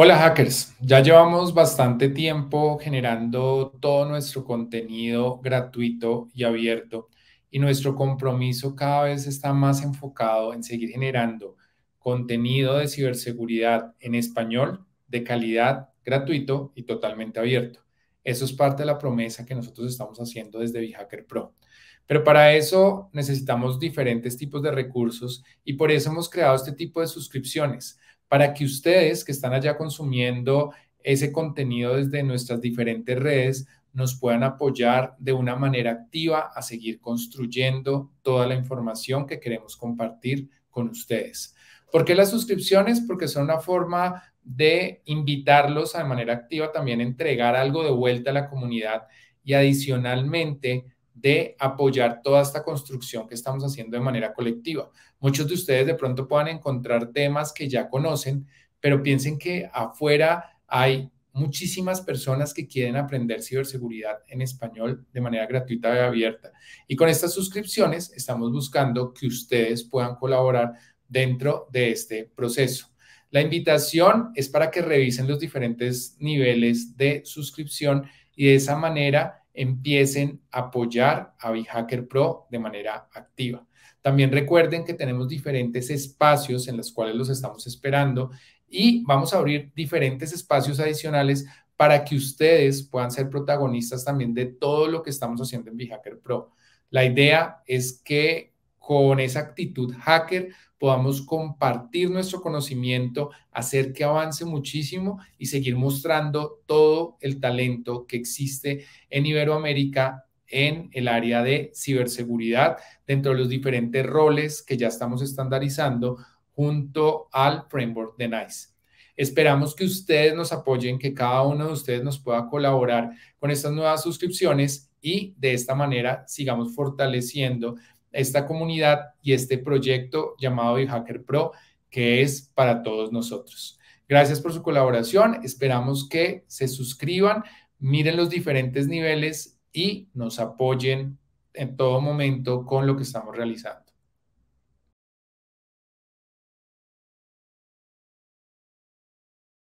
Hola hackers, ya llevamos bastante tiempo generando todo nuestro contenido gratuito y abierto y nuestro compromiso cada vez está más enfocado en seguir generando contenido de ciberseguridad en español de calidad, gratuito y totalmente abierto. Eso es parte de la promesa que nosotros estamos haciendo desde Bihacker Pro. Pero para eso necesitamos diferentes tipos de recursos y por eso hemos creado este tipo de suscripciones para que ustedes que están allá consumiendo ese contenido desde nuestras diferentes redes nos puedan apoyar de una manera activa a seguir construyendo toda la información que queremos compartir con ustedes. ¿Por qué las suscripciones? Porque son una forma de invitarlos a de manera activa también a entregar algo de vuelta a la comunidad y adicionalmente de apoyar toda esta construcción que estamos haciendo de manera colectiva. Muchos de ustedes de pronto puedan encontrar temas que ya conocen, pero piensen que afuera hay muchísimas personas que quieren aprender ciberseguridad en español de manera gratuita y abierta. Y con estas suscripciones estamos buscando que ustedes puedan colaborar dentro de este proceso. La invitación es para que revisen los diferentes niveles de suscripción y de esa manera empiecen a apoyar a BeHacker Pro de manera activa. También recuerden que tenemos diferentes espacios en los cuales los estamos esperando y vamos a abrir diferentes espacios adicionales para que ustedes puedan ser protagonistas también de todo lo que estamos haciendo en BeHacker Pro. La idea es que con esa actitud hacker podamos compartir nuestro conocimiento, hacer que avance muchísimo y seguir mostrando todo el talento que existe en Iberoamérica en el área de ciberseguridad dentro de los diferentes roles que ya estamos estandarizando junto al framework de NICE. Esperamos que ustedes nos apoyen, que cada uno de ustedes nos pueda colaborar con estas nuevas suscripciones y de esta manera sigamos fortaleciendo esta comunidad y este proyecto llamado hacker Pro, que es para todos nosotros. Gracias por su colaboración, esperamos que se suscriban, miren los diferentes niveles y nos apoyen en todo momento con lo que estamos realizando.